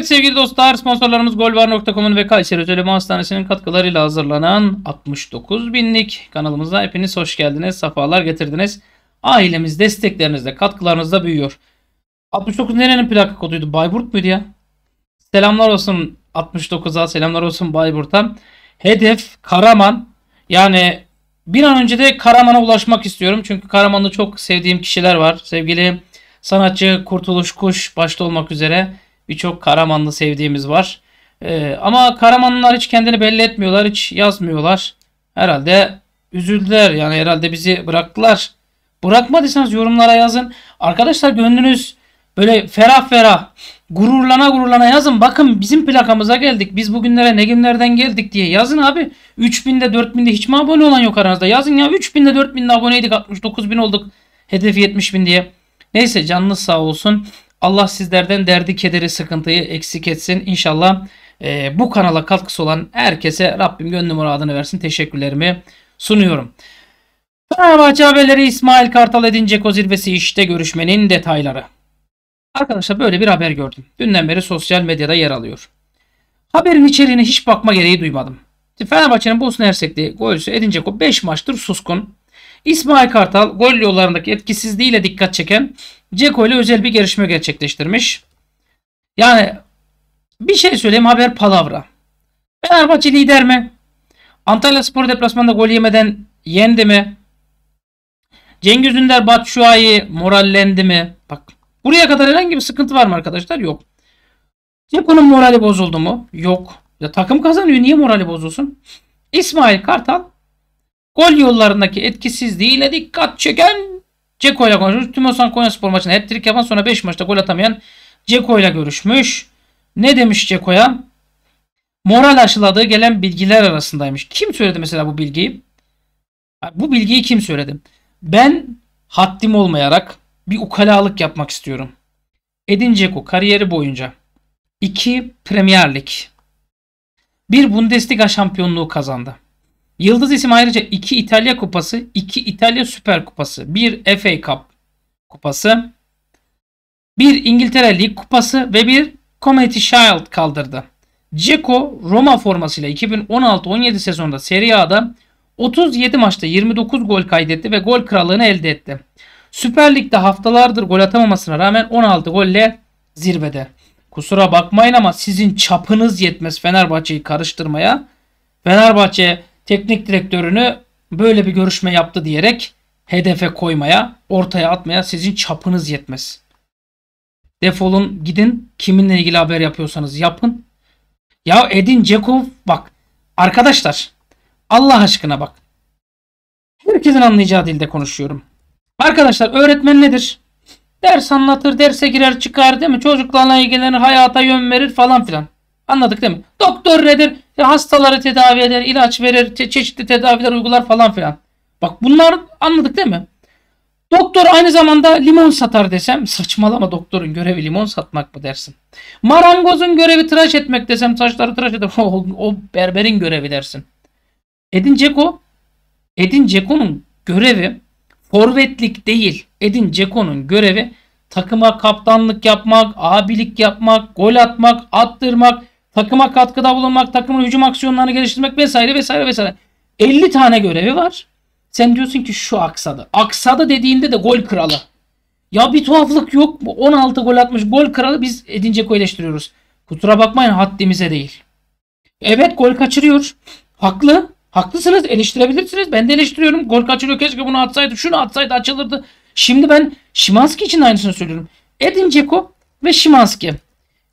Evet sevgili dostlar sponsorlarımız golvar.com'un ve Kayseri Özel Hastanesi'nin katkılarıyla hazırlanan 69 binlik kanalımıza hepiniz hoş geldiniz. Safalar getirdiniz. Ailemiz desteklerinizle katkılarınızla büyüyor. 69 nerenin plaka koduydu? Bayburt muydu ya? Selamlar olsun 69'a selamlar olsun Bayburt'a. Hedef Karaman. Yani bir an önce de Karaman'a ulaşmak istiyorum. Çünkü Karaman'da çok sevdiğim kişiler var. Sevgili sanatçı Kurtuluş Kuş başta olmak üzere. Birçok Karamanlı sevdiğimiz var. Ee, ama Karamanlılar hiç kendini belli etmiyorlar. Hiç yazmıyorlar. Herhalde üzüldüler. Yani herhalde bizi bıraktılar. Bırakmadıysanız yorumlara yazın. Arkadaşlar gönlünüz böyle ferah ferah gururlana gururlana yazın. Bakın bizim plakamıza geldik. Biz bugünlere ne günlerden geldik diye yazın abi. 3000'de 4000'de hiç mi abone olan yok aranızda? Yazın ya 3000'de 4000'de aboneydik 69.000 olduk. Hedefi 70.000 diye. Neyse canınız sağ olsun. Allah sizlerden derdi, kederi, sıkıntıyı eksik etsin. İnşallah e, bu kanala katkısı olan herkese Rabbim gönlü muradını versin. Teşekkürlerimi sunuyorum. Fenerbahçe haberleri İsmail Kartal edince zirvesi işte görüşmenin detayları. Arkadaşlar böyle bir haber gördüm. Dünden beri sosyal medyada yer alıyor. Haberin içeriğine hiç bakma gereği duymadım. Fenerbahçe'nin Bosna Hersek'li golcüsü edince 5 maçtır suskun. İsmail Kartal gol yollarındaki etkisizliğiyle dikkat çeken Ceko ile özel bir görüşme gerçekleştirmiş. Yani bir şey söyleyeyim haber palavra. Fenerbahçe lider mi? Antalya Spor deplasmanda gol yemeden yendi mi? Cengiz Ünder Batshuayi morallendi mi? Bak buraya kadar herhangi bir sıkıntı var mı arkadaşlar? Yok. Ceko'nun morali bozuldu mu? Yok. Ya takım kazanıyor niye morali bozulsun? İsmail Kartal gol yollarındaki etkisizliğiyle dikkat çeken Ceko ile konuşmuş. Tümosan Konya Spor maçında hat-trick yapan sonra 5 maçta gol atamayan Ceko ile görüşmüş. Ne demiş Ceko'ya? Moral aşıladığı gelen bilgiler arasındaymış. Kim söyledi mesela bu bilgiyi? Bu bilgiyi kim söyledi? Ben haddim olmayarak bir ukalalık yapmak istiyorum. Edin Dzeko kariyeri boyunca 2 Premier Lig, 1 Bundesliga şampiyonluğu kazandı. Yıldız isim ayrıca 2 İtalya Kupası, 2 İtalya Süper Kupası, 1 FA Cup Kupası, 1 İngiltere Lig Kupası ve 1 Community Shield kaldırdı. Ceko Roma formasıyla 2016-17 sezonunda Serie A'da 37 maçta 29 gol kaydetti ve gol krallığını elde etti. Süper Lig'de haftalardır gol atamamasına rağmen 16 golle zirvede. Kusura bakmayın ama sizin çapınız yetmez Fenerbahçe'yi karıştırmaya. Fenerbahçe teknik direktörünü böyle bir görüşme yaptı diyerek hedefe koymaya, ortaya atmaya sizin çapınız yetmez. Defolun gidin kiminle ilgili haber yapıyorsanız yapın. Ya Edin Cekov bak arkadaşlar Allah aşkına bak. Herkesin anlayacağı dilde konuşuyorum. Arkadaşlar öğretmen nedir? Ders anlatır, derse girer çıkar değil mi? Çocuklarla ilgilenir, hayata yön verir falan filan. Anladık değil mi? Doktor nedir? E, hastaları tedavi eder, ilaç verir, te çeşitli tedaviler uygular falan filan. Bak bunlar anladık değil mi? Doktor aynı zamanda limon satar desem saçmalama doktorun görevi limon satmak mı dersin? Marangozun görevi tıraş etmek desem saçları tıraş eder. O, o berberin görevi dersin. Edin Ceko Edin Ceko'nun görevi forvetlik değil. Edin Ceko'nun görevi takıma kaptanlık yapmak, abilik yapmak, gol atmak, attırmak, takıma katkıda bulunmak, takımın hücum aksiyonlarını geliştirmek vesaire vesaire vesaire. 50 tane görevi var. Sen diyorsun ki şu aksadı. Aksadı dediğinde de gol kralı. Ya bir tuhaflık yok. 16 gol atmış gol kralı biz Edin Dzeko eleştiriyoruz. Kusura bakmayın haddimize değil. Evet gol kaçırıyor. Haklı. Haklısınız eleştirebilirsiniz. Ben de eleştiriyorum. Gol kaçırıyor keşke bunu atsaydı. Şunu atsaydı açılırdı. Şimdi ben Şimanski için aynısını söylüyorum. Edin Dzeko ve Şimanski.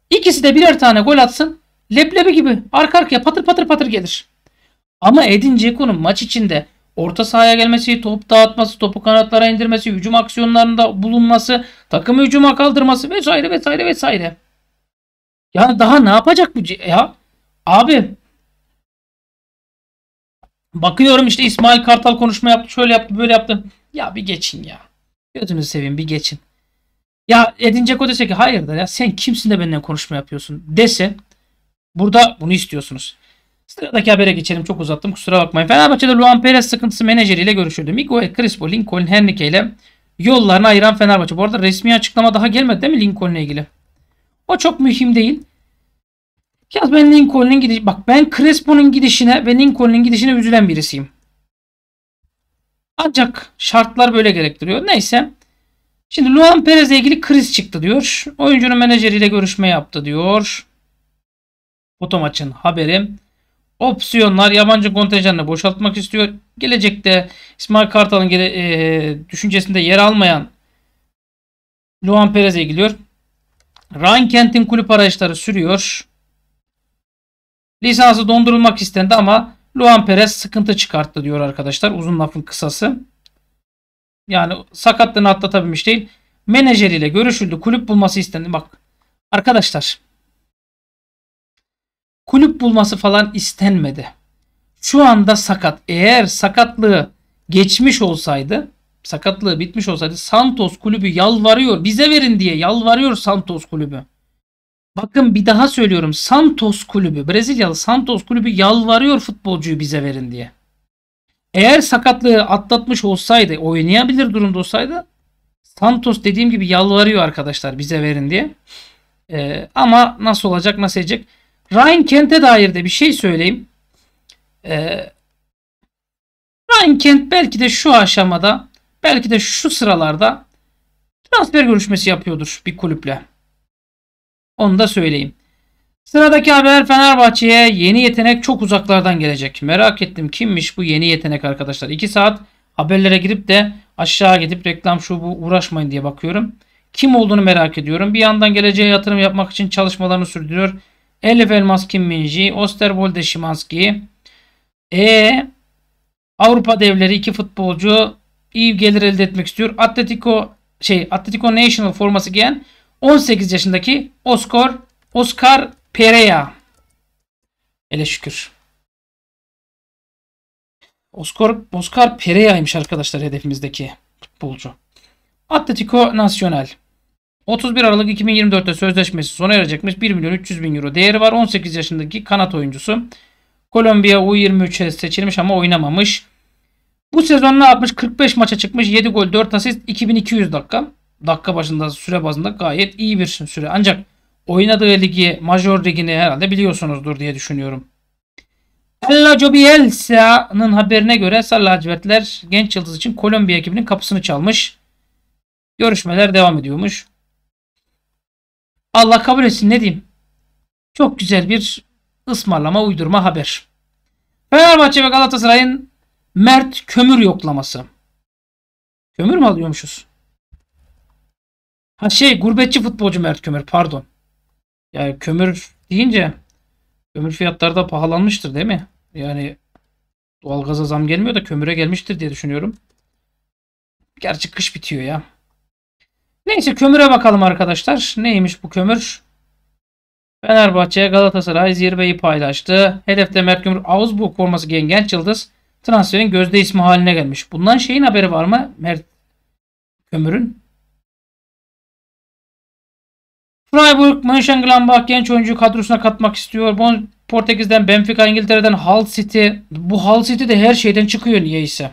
İkisi de birer tane gol atsın. Leblebi gibi arka arkaya patır patır patır gelir. Ama Edin Ceko'nun maç içinde orta sahaya gelmesi, top dağıtması, topu kanatlara indirmesi, hücum aksiyonlarında bulunması, takımı hücuma kaldırması vesaire vesaire vesaire. Yani daha ne yapacak bu ya? Abi bakıyorum işte İsmail Kartal konuşma yaptı, şöyle yaptı, böyle yaptı. Ya bir geçin ya. Gözünüzü seveyim bir geçin. Ya Edin Dzeko dese ki hayırdır ya sen kimsin de benimle konuşma yapıyorsun dese Burada bunu istiyorsunuz. Sıradaki habere geçelim. Çok uzattım. Kusura bakmayın. Fenerbahçe'de Luan Perez sıkıntısı menajeriyle görüşüldü. Miguel Crispo, Lincoln Henrique ile yollarını ayıran Fenerbahçe. Bu arada resmi açıklama daha gelmedi değil mi Lincoln'le ilgili? O çok mühim değil. Ya ben Lincoln'in gidişi... Bak ben Crespo'nun gidişine ve Lincoln'in gidişine üzülen birisiyim. Ancak şartlar böyle gerektiriyor. Neyse. Şimdi Luan Perez'le ilgili kriz çıktı diyor. Oyuncunun menajeriyle görüşme yaptı diyor. Foto maçın haberi. Opsiyonlar yabancı kontenjanını boşaltmak istiyor. Gelecekte İsmail Kartal'ın gele, e, düşüncesinde yer almayan Luan Perez'e geliyor. Ryan Kent'in kulüp arayışları sürüyor. Lisansı dondurulmak istendi ama Luan Perez sıkıntı çıkarttı diyor arkadaşlar. Uzun lafın kısası. Yani sakatlığını atlatabilmiş değil. Menajeriyle görüşüldü. Kulüp bulması istendi. Bak arkadaşlar kulüp bulması falan istenmedi. Şu anda sakat. Eğer sakatlığı geçmiş olsaydı, sakatlığı bitmiş olsaydı Santos kulübü yalvarıyor. Bize verin diye yalvarıyor Santos kulübü. Bakın bir daha söylüyorum. Santos kulübü, Brezilyalı Santos kulübü yalvarıyor futbolcuyu bize verin diye. Eğer sakatlığı atlatmış olsaydı, oynayabilir durumda olsaydı Santos dediğim gibi yalvarıyor arkadaşlar bize verin diye. Ee, ama nasıl olacak, nasıl edecek? Ryan Kent'e dair de bir şey söyleyeyim. Ee, Ryan Kent belki de şu aşamada belki de şu sıralarda transfer görüşmesi yapıyordur bir kulüple. Onu da söyleyeyim. Sıradaki haber Fenerbahçe'ye yeni yetenek çok uzaklardan gelecek. Merak ettim kimmiş bu yeni yetenek arkadaşlar. 2 saat haberlere girip de aşağı gidip reklam şu bu uğraşmayın diye bakıyorum. Kim olduğunu merak ediyorum. Bir yandan geleceğe yatırım yapmak için çalışmalarını sürdürüyor. Elif Elmas Kim Minji, Osterbolde Şimanski. E Avrupa devleri iki futbolcu iyi gelir elde etmek istiyor. Atletico şey Atletico National forması giyen 18 yaşındaki Oscar Oscar Pereira. Ele şükür. Oscar, Oscar Pereira'ymış arkadaşlar hedefimizdeki futbolcu. Atletico Nacional. 31 Aralık 2024'te sözleşmesi sona erecekmiş. 1 milyon 300 bin euro değeri var. 18 yaşındaki kanat oyuncusu. Kolombiya U23'e seçilmiş ama oynamamış. Bu sezon ne yapmış? 45 maça çıkmış. 7 gol 4 asist 2200 dakika. Dakika başında süre bazında gayet iyi bir süre. Ancak oynadığı ligi, major ligini herhalde biliyorsunuzdur diye düşünüyorum. Ella Bielsa'nın haberine göre Sarı genç yıldız için Kolombiya ekibinin kapısını çalmış. Görüşmeler devam ediyormuş. Allah kabul etsin ne diyeyim. Çok güzel bir ısmarlama uydurma haber. Fenerbahçe ve Galatasaray'ın Mert Kömür yoklaması. Kömür mü alıyormuşuz? Ha şey gurbetçi futbolcu Mert Kömür pardon. Yani kömür deyince kömür fiyatları da pahalanmıştır değil mi? Yani doğalgaza zam gelmiyor da kömüre gelmiştir diye düşünüyorum. Gerçi kış bitiyor ya. Neyse kömüre bakalım arkadaşlar. Neymiş bu kömür? Fenerbahçe Galatasaray zirveyi paylaştı. Hedefte Mert Kömür Augsburg forması giyen genç yıldız transferin gözde ismi haline gelmiş. Bundan şeyin haberi var mı Mert Kömür'ün? Freiburg Mönchengladbach genç oyuncu kadrosuna katmak istiyor. Bon, Portekiz'den Benfica, İngiltere'den Hull City. Bu Hull City de her şeyden çıkıyor niyeyse.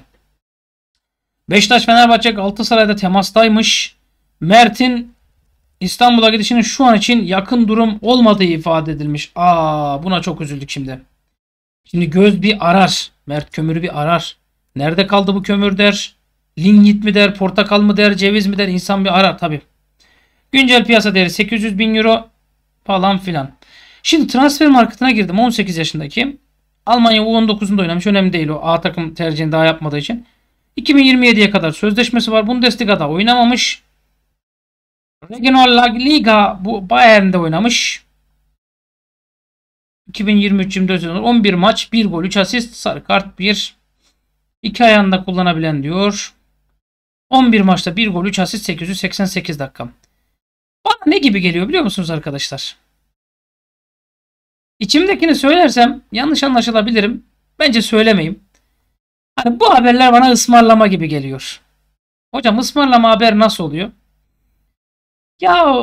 Beşiktaş Fenerbahçe Galatasaray'da temastaymış. Mert'in İstanbul'a gidişinin şu an için yakın durum olmadığı ifade edilmiş. Aa buna çok üzüldük şimdi. Şimdi göz bir arar. Mert kömürü bir arar. Nerede kaldı bu kömür der. Lingit mi der, portakal mı der, ceviz mi der İnsan bir arar tabi. Güncel piyasa değeri 800 bin euro falan filan. Şimdi transfer marketine girdim 18 yaşındaki. Almanya U19'unda oynamış önemli değil o A takım tercihini daha yapmadığı için. 2027'ye kadar sözleşmesi var. Bundesliga'da oynamamış. Regional Liga bu Bayern'de oynamış. 2023-24 11 maç, 1 gol, 3 asist, sarı kart 1. İki ayağında kullanabilen diyor. 11 maçta 1 gol, 3 asist, 888 dakika. Bana ne gibi geliyor biliyor musunuz arkadaşlar? İçimdekini söylersem yanlış anlaşılabilirim. Bence söylemeyeyim. Hani bu haberler bana ısmarlama gibi geliyor. Hocam ısmarlama haber nasıl oluyor? Ya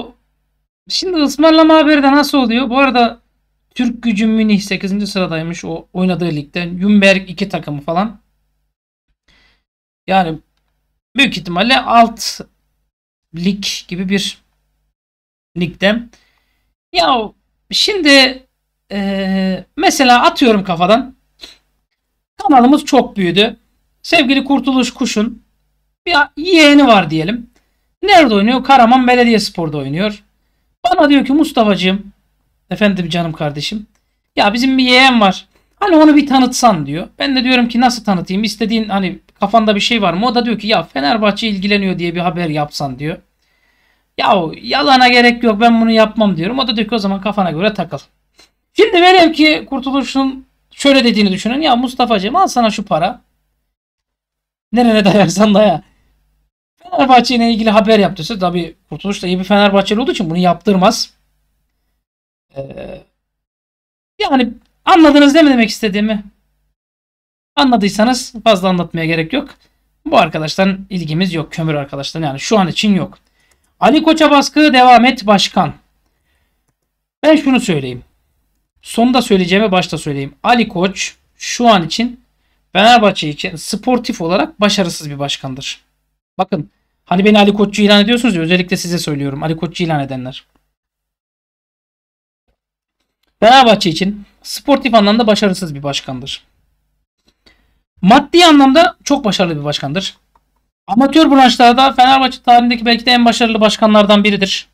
şimdi ısmarlama haberi de nasıl oluyor? Bu arada Türk gücü Münih 8. sıradaymış o oynadığı ligde. Nürnberg 2 takımı falan. Yani büyük ihtimalle alt lig gibi bir ligde. Ya şimdi ee, mesela atıyorum kafadan. Kanalımız çok büyüdü. Sevgili Kurtuluş Kuş'un bir yeğeni var diyelim. Nerede oynuyor? Karaman Belediyespor'da oynuyor. Bana diyor ki Mustafa'cığım efendim canım kardeşim ya bizim bir yeğen var. Hani onu bir tanıtsan diyor. Ben de diyorum ki nasıl tanıtayım? İstediğin hani kafanda bir şey var mı? O da diyor ki ya Fenerbahçe ilgileniyor diye bir haber yapsan diyor. Ya yalana gerek yok ben bunu yapmam diyorum. O da diyor ki o zaman kafana göre takıl. Şimdi velev ki Kurtuluş'un şöyle dediğini düşünün. Ya Mustafa'cığım al sana şu para. Nerene dayarsan daya. Fenerbahçe ile ilgili haber yaptıysa tabii Kurtuluş da iyi bir Fenerbahçeli olduğu için bunu yaptırmaz. Ee, yani anladınız değil mi demek istediğimi? Anladıysanız fazla anlatmaya gerek yok. Bu arkadaştan ilgimiz yok. Kömür arkadaştan yani şu an için yok. Ali Koç'a baskı devam et başkan. Ben şunu söyleyeyim. Sonda söyleyeceğimi başta söyleyeyim. Ali Koç şu an için Fenerbahçe için sportif olarak başarısız bir başkandır. Bakın Hani beni Ali Koççu ilan ediyorsunuz ya özellikle size söylüyorum. Ali Koççu ilan edenler. Fenerbahçe için sportif anlamda başarısız bir başkandır. Maddi anlamda çok başarılı bir başkandır. Amatör branşlarda Fenerbahçe tarihindeki belki de en başarılı başkanlardan biridir.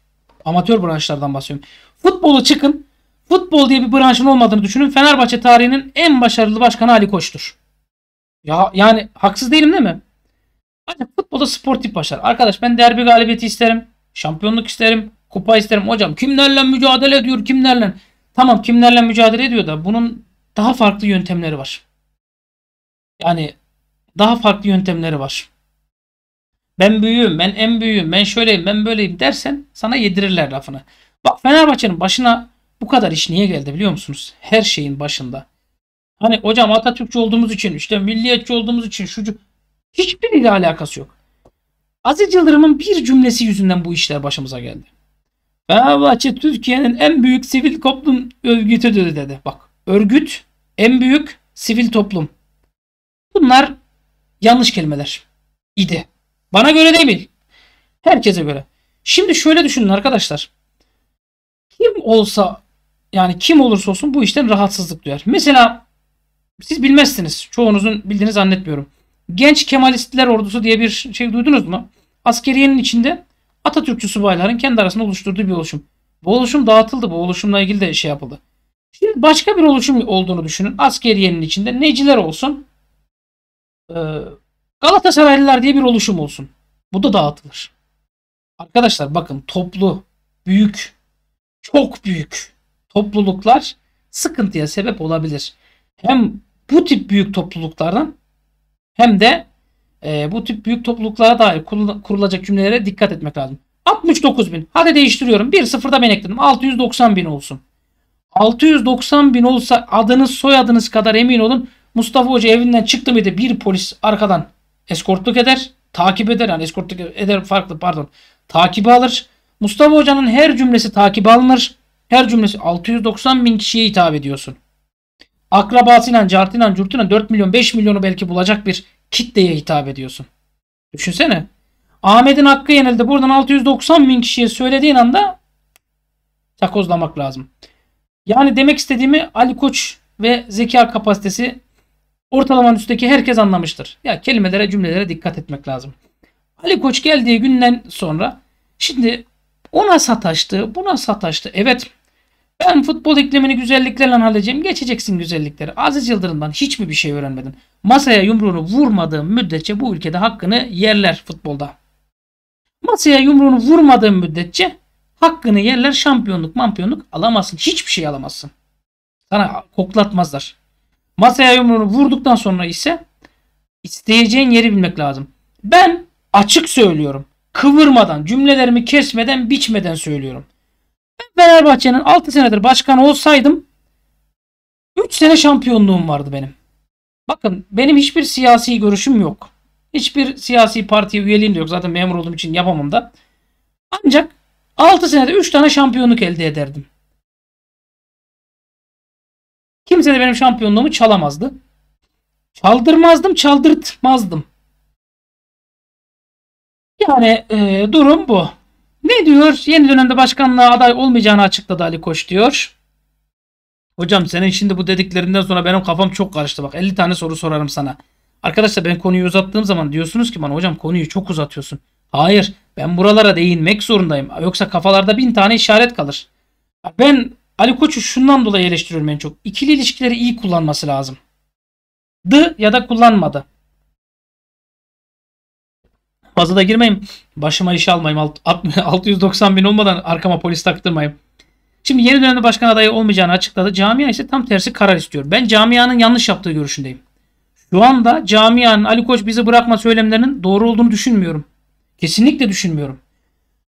Amatör branşlardan bahsediyorum. Futbolu çıkın. Futbol diye bir branşın olmadığını düşünün. Fenerbahçe tarihinin en başarılı başkanı Ali Koç'tur. Ya yani haksız değilim değil mi? Ancak futbolda sportif başarı. Arkadaş ben derbi galibiyeti isterim. Şampiyonluk isterim. Kupa isterim. Hocam kimlerle mücadele ediyor kimlerle? Tamam kimlerle mücadele ediyor da bunun daha farklı yöntemleri var. Yani daha farklı yöntemleri var. Ben büyüğüm, ben en büyüğüm, ben şöyleyim, ben böyleyim dersen sana yedirirler lafını. Bak Fenerbahçe'nin başına bu kadar iş niye geldi biliyor musunuz? Her şeyin başında. Hani hocam Atatürkçü olduğumuz için, işte milliyetçi olduğumuz için, şucu Hiçbiriyle alakası yok. Aziz Yıldırım'ın bir cümlesi yüzünden bu işler başımıza geldi. Fenerbahçe Türkiye'nin en büyük sivil toplum örgütüdür dedi. Bak örgüt en büyük sivil toplum. Bunlar yanlış kelimeler idi. Bana göre değil. Herkese göre. Şimdi şöyle düşünün arkadaşlar. Kim olsa yani kim olursa olsun bu işten rahatsızlık duyar. Mesela siz bilmezsiniz. Çoğunuzun bildiğini zannetmiyorum. Genç Kemalistler Ordusu diye bir şey duydunuz mu? Askeriyenin içinde Atatürkçü subayların kendi arasında oluşturduğu bir oluşum. Bu oluşum dağıtıldı. Bu oluşumla ilgili de şey yapıldı. Şimdi başka bir oluşum olduğunu düşünün. Askeriyenin içinde neciler olsun. E, Galatasaraylılar diye bir oluşum olsun. Bu da dağıtılır. Arkadaşlar bakın toplu, büyük, çok büyük topluluklar sıkıntıya sebep olabilir. Hem bu tip büyük topluluklardan hem de e, bu tip büyük topluluklara dair kurulacak cümlelere dikkat etmek lazım. 69 bin. Hadi değiştiriyorum. Bir sıfırda ben ekledim. 690 bin olsun. 690 bin olsa adınız soyadınız kadar emin olun. Mustafa Hoca evinden çıktı mıydı bir polis arkadan eskortluk eder. Takip eder yani eskortluk eder farklı pardon. Takibi alır. Mustafa Hoca'nın her cümlesi takibi alınır. Her cümlesi 690 bin kişiye hitap ediyorsun akrabasıyla, cartıyla, curtuyla 4 milyon 5 milyonu belki bulacak bir kitleye hitap ediyorsun. Düşünsene. Ahmet'in hakkı yenildi. Buradan 690 bin kişiye söylediğin anda takozlamak lazım. Yani demek istediğimi Ali Koç ve zeka kapasitesi ortalamanın üstteki herkes anlamıştır. Ya kelimelere, cümlelere dikkat etmek lazım. Ali Koç geldiği günden sonra şimdi ona sataştı, buna sataştı. Evet ben futbol iklimini güzelliklerle halledeceğim. Geçeceksin güzellikleri. Aziz Yıldırım'dan hiç mi bir şey öğrenmedin? Masaya yumruğunu vurmadığın müddetçe bu ülkede hakkını yerler futbolda. Masaya yumruğunu vurmadığın müddetçe hakkını yerler şampiyonluk mampiyonluk alamazsın. Hiçbir şey alamazsın. Sana koklatmazlar. Masaya yumruğunu vurduktan sonra ise isteyeceğin yeri bilmek lazım. Ben açık söylüyorum. Kıvırmadan, cümlelerimi kesmeden, biçmeden söylüyorum. Ben Fenerbahçe'nin 6 senedir başkan olsaydım 3 sene şampiyonluğum vardı benim. Bakın benim hiçbir siyasi görüşüm yok. Hiçbir siyasi partiye üyeliğim de yok. Zaten memur olduğum için yapamam da. Ancak 6 senede 3 tane şampiyonluk elde ederdim. Kimse de benim şampiyonluğumu çalamazdı. Çaldırmazdım, çaldırtmazdım. Yani e, durum bu. Ne diyor? Yeni dönemde başkanlığa aday olmayacağını açıkladı Ali Koç diyor. Hocam senin şimdi bu dediklerinden sonra benim kafam çok karıştı. Bak 50 tane soru sorarım sana. Arkadaşlar ben konuyu uzattığım zaman diyorsunuz ki bana hocam konuyu çok uzatıyorsun. Hayır ben buralara değinmek zorundayım. Yoksa kafalarda bin tane işaret kalır. Ben Ali Koç'u şundan dolayı eleştiriyorum en çok. İkili ilişkileri iyi kullanması lazım. Dı ya da kullanmadı. Fazla da girmeyeyim. Başıma iş almayayım. Alt, alt 690 bin olmadan arkama polis taktırmayayım. Şimdi yeni dönemde başkan adayı olmayacağını açıkladı. Camia ise tam tersi karar istiyor. Ben camianın yanlış yaptığı görüşündeyim. Şu anda camianın Ali Koç bizi bırakma söylemlerinin doğru olduğunu düşünmüyorum. Kesinlikle düşünmüyorum.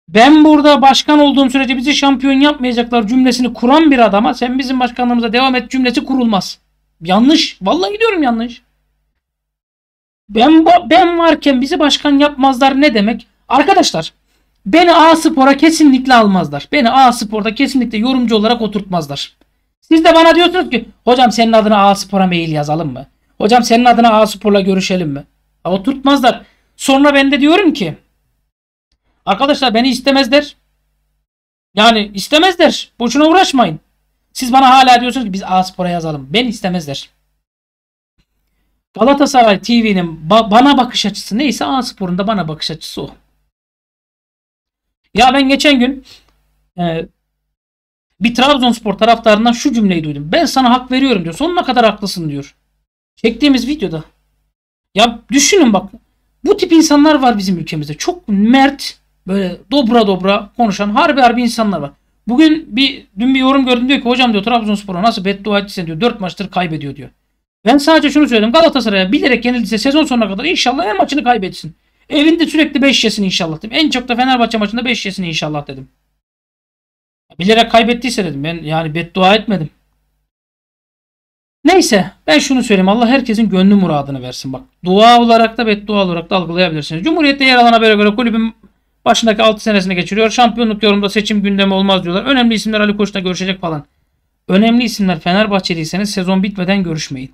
Ben burada başkan olduğum sürece bizi şampiyon yapmayacaklar cümlesini kuran bir adama sen bizim başkanlığımıza devam et cümlesi kurulmaz. Yanlış. Vallahi gidiyorum yanlış. Ben ben varken bizi başkan yapmazlar ne demek? Arkadaşlar beni A Spor'a kesinlikle almazlar. Beni A Spor'da kesinlikle yorumcu olarak oturtmazlar. Siz de bana diyorsunuz ki hocam senin adına A Spor'a mail yazalım mı? Hocam senin adına A Spor'la görüşelim mi? Ya, oturtmazlar. Sonra ben de diyorum ki arkadaşlar beni istemezler. Yani istemezler. Boşuna uğraşmayın. Siz bana hala diyorsunuz ki biz A Spor'a yazalım. Ben istemezler. Galatasaray TV'nin ba bana bakış açısı neyse A Spor'un da bana bakış açısı o. Ya ben geçen gün e, bir Trabzonspor taraftarından şu cümleyi duydum. Ben sana hak veriyorum diyor. Sonuna kadar haklısın diyor. Çektiğimiz videoda. Ya düşünün bak. Bu tip insanlar var bizim ülkemizde. Çok mert, böyle dobra dobra konuşan harbi harbi insanlar var. Bugün bir dün bir yorum gördüm diyor ki hocam diyor Trabzonspor'a nasıl beddua etsin diyor. 4 maçtır kaybediyor diyor. Ben sadece şunu söyledim. Galatasaray'a bilerek yenildiyse sezon sonuna kadar inşallah her maçını kaybetsin. Evinde sürekli 5 yesin inşallah dedim. En çok da Fenerbahçe maçında 5 yesin inşallah dedim. Bilerek kaybettiyse dedim. Ben yani beddua etmedim. Neyse ben şunu söyleyeyim. Allah herkesin gönlü muradını versin. Bak dua olarak da beddua olarak da algılayabilirsiniz. Cumhuriyette yer alan habere göre kulübün başındaki 6 senesini geçiriyor. Şampiyonluk yorumda seçim gündemi olmaz diyorlar. Önemli isimler Ali Koç'ta görüşecek falan. Önemli isimler Fenerbahçeliyseniz sezon bitmeden görüşmeyin.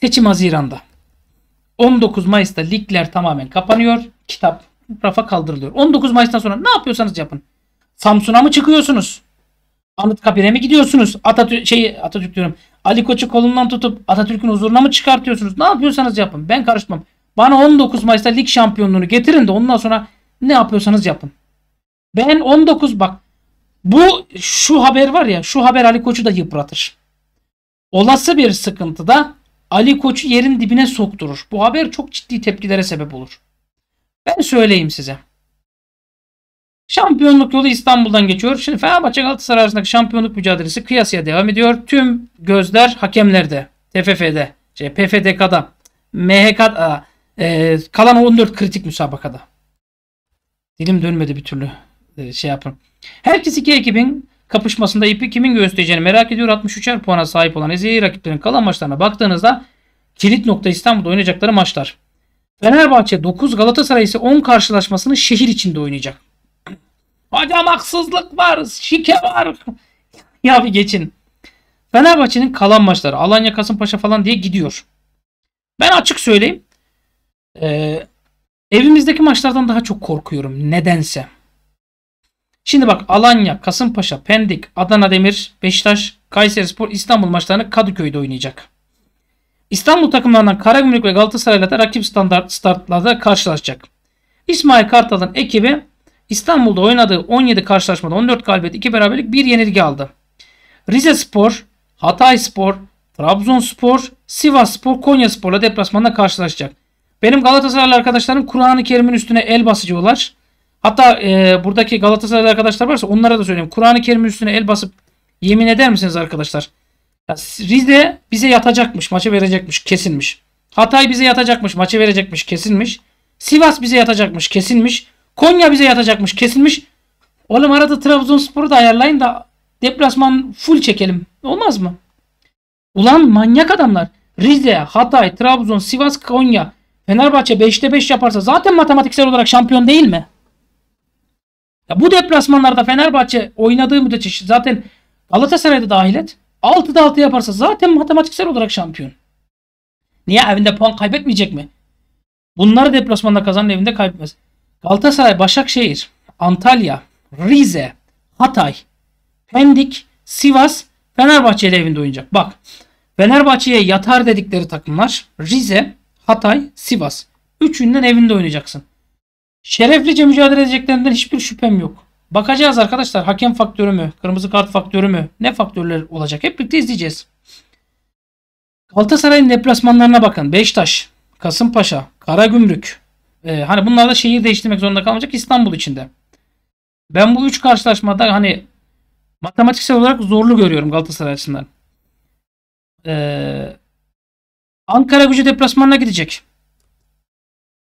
Seçim Haziran'da. 19 Mayıs'ta ligler tamamen kapanıyor. Kitap rafa kaldırılıyor. 19 Mayıs'tan sonra ne yapıyorsanız yapın. Samsun'a mı çıkıyorsunuz? Anıtkabir'e mi gidiyorsunuz? Atatürk şey Atatürk diyorum. Ali Koç'u kolundan tutup Atatürk'ün huzuruna mı çıkartıyorsunuz? Ne yapıyorsanız yapın. Ben karışmam. Bana 19 Mayıs'ta lig şampiyonluğunu getirin de ondan sonra ne yapıyorsanız yapın. Ben 19 bak bu şu haber var ya şu haber Ali Koç'u da yıpratır. Olası bir sıkıntıda Ali Koç'u yerin dibine sokturur. Bu haber çok ciddi tepkilere sebep olur. Ben söyleyeyim size. Şampiyonluk yolu İstanbul'dan geçiyor. Şimdi Fenerbahçe Galatasaray arasındaki şampiyonluk mücadelesi kıyasıya devam ediyor. Tüm gözler hakemlerde, TFF'de, şey, PFDK'da, MHK'da, e, kalan 14 kritik müsabakada. Dilim dönmedi bir türlü e, şey yapın. Herkes iki ekibin kapışmasında ipi kimin göstereceğini merak ediyor. 63'er puana sahip olan ezeli rakiplerin kalan maçlarına baktığınızda kilit nokta İstanbul'da oynayacakları maçlar. Fenerbahçe 9 Galatasaray ise 10 karşılaşmasını şehir içinde oynayacak. Hocam haksızlık var, şike var. ya bir geçin. Fenerbahçe'nin kalan maçları Alanya Kasımpaşa falan diye gidiyor. Ben açık söyleyeyim. Ee, evimizdeki maçlardan daha çok korkuyorum nedense. Şimdi bak Alanya, Kasımpaşa, Pendik, Adana Demir, Beşiktaş, Kayserispor, İstanbul maçlarını Kadıköy'de oynayacak. İstanbul takımlarından Karagümrük ve Galatasaray'la da rakip standart startlarda karşılaşacak. İsmail Kartal'ın ekibi İstanbul'da oynadığı 17 karşılaşmada 14 galibiyet, 2 beraberlik, 1 yenilgi aldı. Rize Spor, Hatay Spor, Trabzonspor, Sivas Spor, Konya Spor'la deplasmanda karşılaşacak. Benim Galatasaraylı arkadaşlarım Kur'an-ı Kerim'in üstüne el basıcıyorlar. Hatta e, buradaki Galatasaray arkadaşlar varsa onlara da söyleyeyim. Kur'an-ı Kerim üstüne el basıp yemin eder misiniz arkadaşlar? Ya, Rize bize yatacakmış, maçı verecekmiş, kesinmiş. Hatay bize yatacakmış, maçı verecekmiş, kesinmiş. Sivas bize yatacakmış, kesinmiş. Konya bize yatacakmış, kesinmiş. Oğlum arada Trabzonspor'u da ayarlayın da deplasman full çekelim. Olmaz mı? Ulan manyak adamlar. Rize, Hatay, Trabzon, Sivas, Konya, Fenerbahçe 5'te 5 yaparsa zaten matematiksel olarak şampiyon değil mi? Ya bu deplasmanlarda Fenerbahçe oynadığı müddetçe zaten Galatasaray'da dahil et. 6'da 6 yaparsa zaten matematiksel olarak şampiyon. Niye? Evinde puan kaybetmeyecek mi? Bunları deplasmanda kazanın evinde kaybetmez. Galatasaray, Başakşehir, Antalya, Rize, Hatay, Pendik, Sivas, Fenerbahçe ile evinde oynayacak. Bak Fenerbahçe'ye yatar dedikleri takımlar Rize, Hatay, Sivas. Üçünden evinde oynayacaksın. Şereflice mücadele edeceklerinden hiçbir şüphem yok. Bakacağız arkadaşlar hakem faktörü mü, kırmızı kart faktörü mü, ne faktörler olacak hep birlikte izleyeceğiz. Galatasaray'ın deplasmanlarına bakın. Beşiktaş, Kasımpaşa, Karagümrük. Ee, hani bunlar da şehir değiştirmek zorunda kalmayacak İstanbul içinde. Ben bu üç karşılaşmada hani matematiksel olarak zorlu görüyorum Galatasaray açısından. Ee, Ankara gücü deplasmanına gidecek.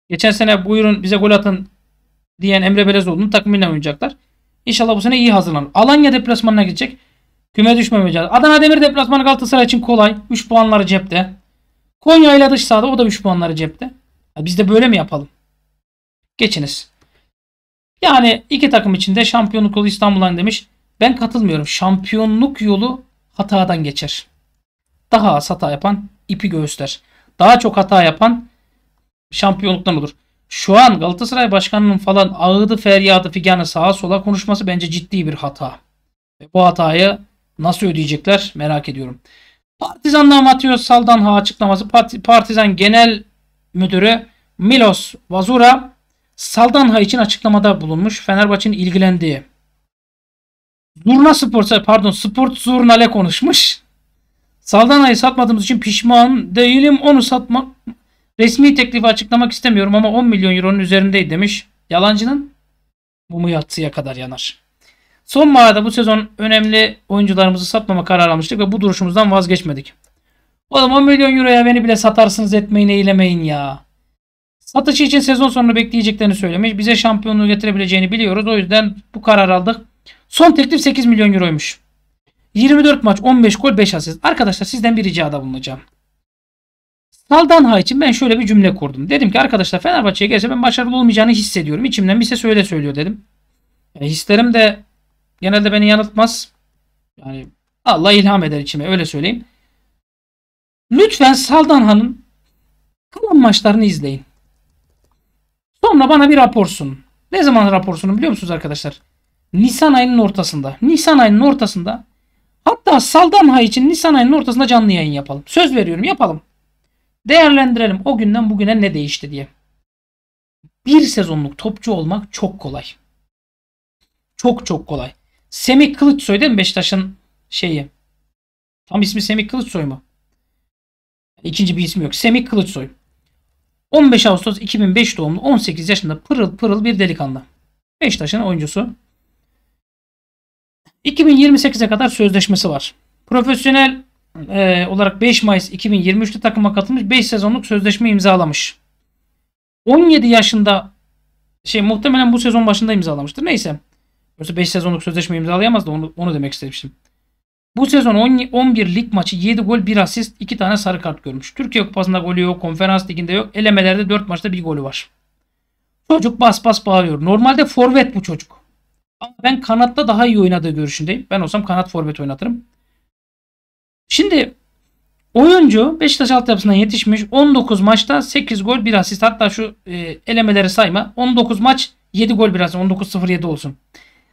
Geçen sene buyurun bize gol atın diyen Emre Belezoğlu'nun takımıyla oynayacaklar. İnşallah bu sene iyi hazırlanır. Alanya deplasmanına gidecek. Küme düşmemeyeceğiz. Adana Demir deplasmanı Galatasaray için kolay. 3 puanları cepte. Konya ile dış sahada o da 3 puanları cepte. Ya biz de böyle mi yapalım? Geçiniz. Yani iki takım içinde şampiyonluk yolu İstanbul'dan demiş. Ben katılmıyorum. Şampiyonluk yolu hatadan geçer. Daha az hata yapan ipi göğüsler. Daha çok hata yapan şampiyonluktan olur. Şu an Galatasaray Başkanı'nın falan ağıdı feryadı figanı sağa sola konuşması bence ciddi bir hata. Ve bu hatayı nasıl ödeyecekler merak ediyorum. Partizan'dan Matheus Saldanha açıklaması Partizan Genel Müdürü Milos Vazura Saldanha için açıklamada bulunmuş. Fenerbahçe'nin ilgilendiği. Zurna Spor, pardon Sport Zurnale konuşmuş. Saldanha'yı satmadığımız için pişman değilim. Onu satmak Resmi teklifi açıklamak istemiyorum ama 10 milyon euronun üzerindeydi demiş. Yalancının mumu yatsıya kadar yanar. Son mağarada bu sezon önemli oyuncularımızı satmama karar almıştık ve bu duruşumuzdan vazgeçmedik. Oğlum 10 milyon euroya beni bile satarsınız etmeyin eylemeyin ya. Satışı için sezon sonunu bekleyeceklerini söylemiş. Bize şampiyonluğu getirebileceğini biliyoruz. O yüzden bu karar aldık. Son teklif 8 milyon euroymuş. 24 maç 15 gol 5 asist. Arkadaşlar sizden bir ricada bulunacağım. Saldanha için ben şöyle bir cümle kurdum. Dedim ki arkadaşlar Fenerbahçe'ye gelse ben başarılı olmayacağını hissediyorum. İçimden bir ses öyle söylüyor dedim. Yani hislerim de genelde beni yanıltmaz. Yani Allah ilham eder içime öyle söyleyeyim. Lütfen Saldanha'nın kalan maçlarını izleyin. Sonra bana bir rapor sunun. Ne zaman rapor sunun biliyor musunuz arkadaşlar? Nisan ayının ortasında. Nisan ayının ortasında. Hatta Saldanha için Nisan ayının ortasında canlı yayın yapalım. Söz veriyorum yapalım. Değerlendirelim o günden bugüne ne değişti diye. Bir sezonluk topçu olmak çok kolay. Çok çok kolay. Semih Kılıçsoy değil mi Beşiktaş'ın şeyi? Tam ismi Semih Kılıçsoy mu? İkinci bir ismi yok. Semih Kılıçsoy. 15 Ağustos 2005 doğumlu 18 yaşında pırıl pırıl bir delikanlı. Beşiktaş'ın oyuncusu. 2028'e kadar sözleşmesi var. Profesyonel e, olarak 5 Mayıs 2023'te takıma katılmış. 5 sezonluk sözleşme imzalamış. 17 yaşında şey muhtemelen bu sezon başında imzalamıştır. Neyse. Yoksa 5 sezonluk sözleşme imzalayamaz da onu, onu demek istemiştim. Bu sezon 10, 11 lig maçı 7 gol 1 asist 2 tane sarı kart görmüş. Türkiye Kupası'nda golü yok. Konferans liginde yok. Elemelerde 4 maçta 1 golü var. Çocuk bas bas bağırıyor. Normalde forvet bu çocuk. Ama ben kanatta daha iyi oynadığı görüşündeyim. Ben olsam kanat forvet oynatırım. Şimdi oyuncu Beşiktaş altyapısından yetişmiş 19 maçta 8 gol 1 asist hatta şu e, elemeleri sayma 19 maç 7 gol 1 asist 19-07 olsun.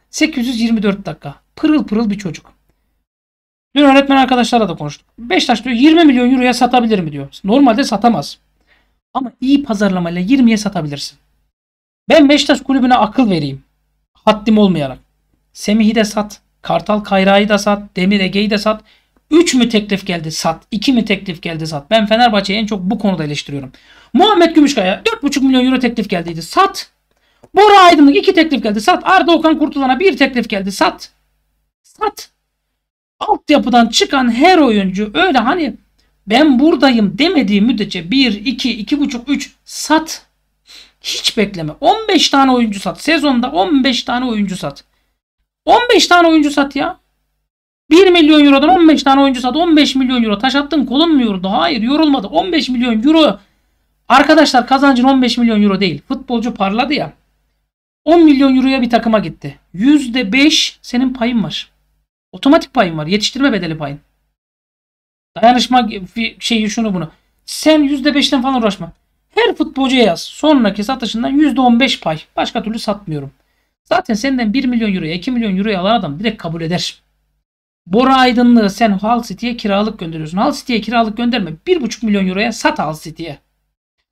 824 dakika pırıl pırıl bir çocuk. Dün öğretmen arkadaşlarla da konuştuk. Beşiktaş diyor 20 milyon euroya satabilir mi diyor. Normalde satamaz. Ama iyi pazarlamayla 20'ye satabilirsin. Ben Beşiktaş kulübüne akıl vereyim. Haddim olmayarak. Semih'i de sat. Kartal Kayra'yı da sat. Demir Ege'yi de sat. 3 mü teklif geldi sat? 2 mi teklif geldi sat? Ben Fenerbahçe'yi en çok bu konuda eleştiriyorum. Muhammed Gümüşkaya 4,5 milyon euro teklif geldiydi. Sat. Bora Aydınlık 2 teklif geldi. Sat. Arda Okan Kurtulan'a 1 teklif geldi. Sat. Sat. Altyapıdan çıkan her oyuncu öyle hani ben buradayım demediği müddetçe 1, 2, 2,5, 3 sat. Hiç bekleme. 15 tane oyuncu sat. Sezonda 15 tane oyuncu sat. 15 tane oyuncu sat ya. 1 milyon eurodan 15 tane oyuncu sat 15 milyon euro taş attın kolun mu yoruldu? Hayır yorulmadı. 15 milyon euro arkadaşlar kazancın 15 milyon euro değil. Futbolcu parladı ya. 10 milyon euroya bir takıma gitti. %5 senin payın var. Otomatik payın var. Yetiştirme bedeli payın. Dayanışma şeyi şunu bunu. Sen %5'ten falan uğraşma. Her futbolcuya yaz. Sonraki satışından %15 pay. Başka türlü satmıyorum. Zaten senden 1 milyon euroya 2 milyon euroya alan adam direkt kabul eder. Bora Aydınlığı sen Hull City'ye kiralık gönderiyorsun. Hull City'ye kiralık gönderme. 1,5 milyon euroya sat Hull City'ye.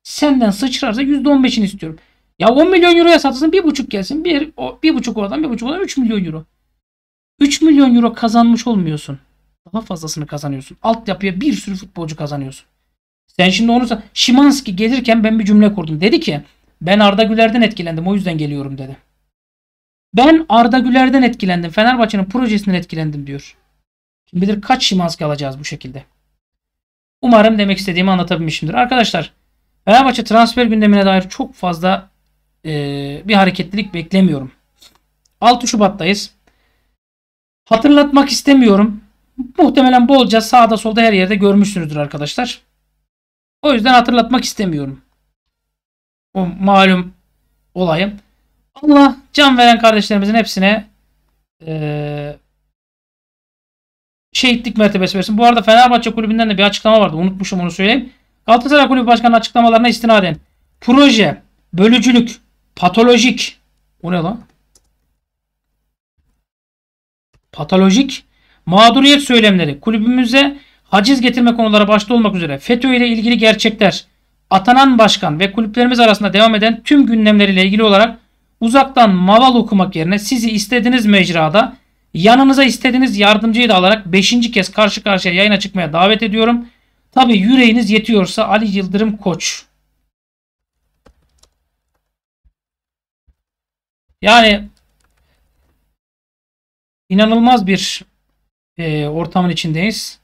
Senden sıçrarsa %15'ini istiyorum. Ya 10 milyon euroya satılsın 1,5 gelsin. 1, bir 1,5 oradan 1,5 oradan 3 milyon euro. 3 milyon euro kazanmış olmuyorsun. Daha fazlasını kazanıyorsun. Altyapıya bir sürü futbolcu kazanıyorsun. Sen şimdi onu... Şimanski gelirken ben bir cümle kurdum. Dedi ki ben Arda Güler'den etkilendim o yüzden geliyorum dedi. Ben Arda Güler'den etkilendim. Fenerbahçe'nin projesinden etkilendim diyor. Kim bilir kaç Şimanski alacağız bu şekilde. Umarım demek istediğimi anlatabilmişimdir. Arkadaşlar Fenerbahçe transfer gündemine dair çok fazla e, bir hareketlilik beklemiyorum. 6 Şubat'tayız. Hatırlatmak istemiyorum. Muhtemelen bolca sağda solda her yerde görmüşsünüzdür arkadaşlar. O yüzden hatırlatmak istemiyorum. O malum olayım. Allah can veren kardeşlerimizin hepsine e, şehitlik mertebesi versin. Bu arada Fenerbahçe kulübünden de bir açıklama vardı. Unutmuşum onu söyleyeyim. Galatasaray Kulübü Başkanı açıklamalarına istinaden proje, bölücülük, patolojik o ne lan? Patolojik mağduriyet söylemleri kulübümüze haciz getirme konuları başta olmak üzere FETÖ ile ilgili gerçekler atanan başkan ve kulüplerimiz arasında devam eden tüm gündemleriyle ilgili olarak uzaktan maval okumak yerine sizi istediğiniz mecrada Yanınıza istediğiniz yardımcıyı da alarak 5. kez karşı karşıya yayına çıkmaya davet ediyorum. Tabi yüreğiniz yetiyorsa Ali Yıldırım Koç. Yani inanılmaz bir e, ortamın içindeyiz.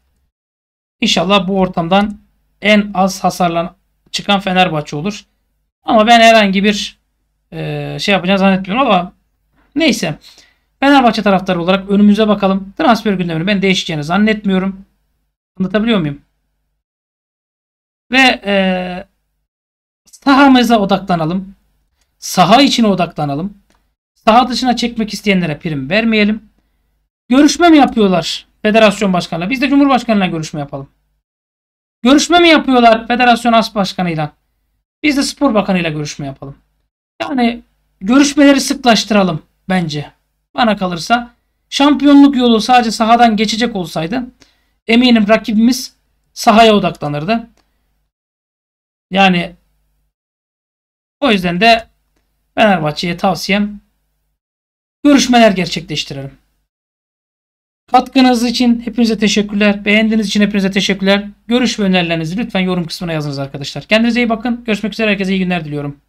İnşallah bu ortamdan en az hasarlan çıkan Fenerbahçe olur. Ama ben herhangi bir e, şey yapacağını zannetmiyorum ama neyse. Fenerbahçe taraftarı olarak önümüze bakalım. Transfer gündemini ben değişeceğini zannetmiyorum. Anlatabiliyor muyum? Ve e, sahamıza odaklanalım. Saha içine odaklanalım. Saha dışına çekmek isteyenlere prim vermeyelim. Görüşme mi yapıyorlar federasyon başkanıyla? Biz de cumhurbaşkanıyla görüşme yapalım. Görüşme mi yapıyorlar federasyon as başkanıyla? Biz de spor bakanıyla görüşme yapalım. Yani görüşmeleri sıklaştıralım bence. Bana kalırsa şampiyonluk yolu sadece sahadan geçecek olsaydı eminim rakibimiz sahaya odaklanırdı. Yani o yüzden de Fenerbahçe'ye tavsiyem görüşmeler gerçekleştirelim. Katkınız için hepinize teşekkürler. Beğendiğiniz için hepinize teşekkürler. Görüş ve önerilerinizi lütfen yorum kısmına yazınız arkadaşlar. Kendinize iyi bakın. Görüşmek üzere. Herkese iyi günler diliyorum.